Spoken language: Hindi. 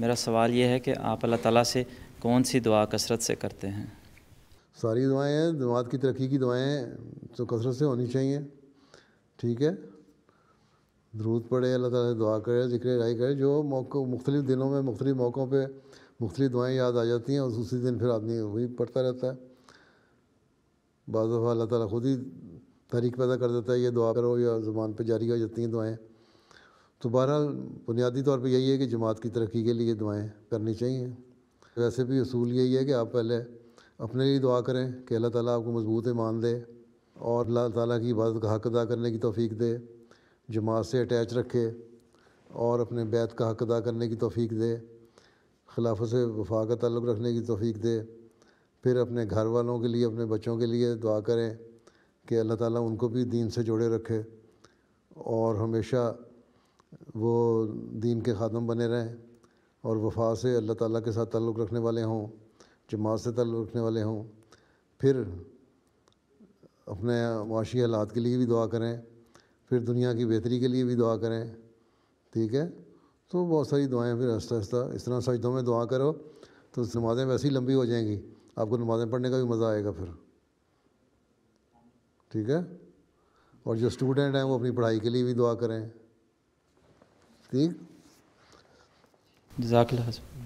मेरा सवाल ये है कि आप अल्लाह ताला से कौन सी दुआ कसरत से करते हैं सारी दुआएं हैं जमात की तरक्की की दुआएं तो कसरत से होनी चाहिए ठीक है दरूद पढ़े अल्लाह ताला से दुआ करे जिक्र राय करे जो मौक़ों मुख्तलिफ दिनों में मुख्तलि मौक़ों पर मुख्तलि दुआएँ याद आ जाती हैं और उसी दिन फिर आदमी वही पढ़ता रहता है बाज़ा दफ़ा अल्लाह ताली खुद ही तारीख पैदा कर देता है ये दुआ करो या ज़ुबान पर जारी हो जाती हैं दुआएँ तो बहरहाल बुनियादी तौर पर यही है कि जमात की तरक्की के लिए दुआएँ करनी चाहिए वैसे भी असूल यही है कि आप पहले अपने लिए दुआ करें कि अल्लाह ताली आपको मजबूत ईमान दे और अल्लाह ताली की इबादत का हक अदा करने की तोफ़ी दे जमात से अटैच रखे और अपने बैत का हक अदा करने की तोफ़ी दे खिलाफत से वफा का तल्लक़ रखने की तोफ़ी दे फिर अपने घर वालों के लिए अपने बच्चों के लिए दुआ करें कि अल्लाह ताली उनको भी दीन से जोड़े रखे और हमेशा वो दीन के खादम बने रहें और वफा से अल्लाह ताला के साथ ताल्लुक़ रखने वाले हों जमात से ताल्लुक़ रखने वाले हों फिर अपने माशी हालात के लिए भी दुआ करें फिर दुनिया की बेहतरी के लिए भी दुआ करें ठीक है तो बहुत सारी दुआएं फिर आस्ता आस्ता इस तरह सजदों में दुआ करो तो नमाज़ें वैसी लंबी हो जाएंगी आपको नमाज़ें पढ़ने का भी मज़ा आएगा फिर ठीक है और जो स्टूडेंट हैं वो अपनी पढ़ाई के लिए भी दुआ करें التحقيق جزاك الله خير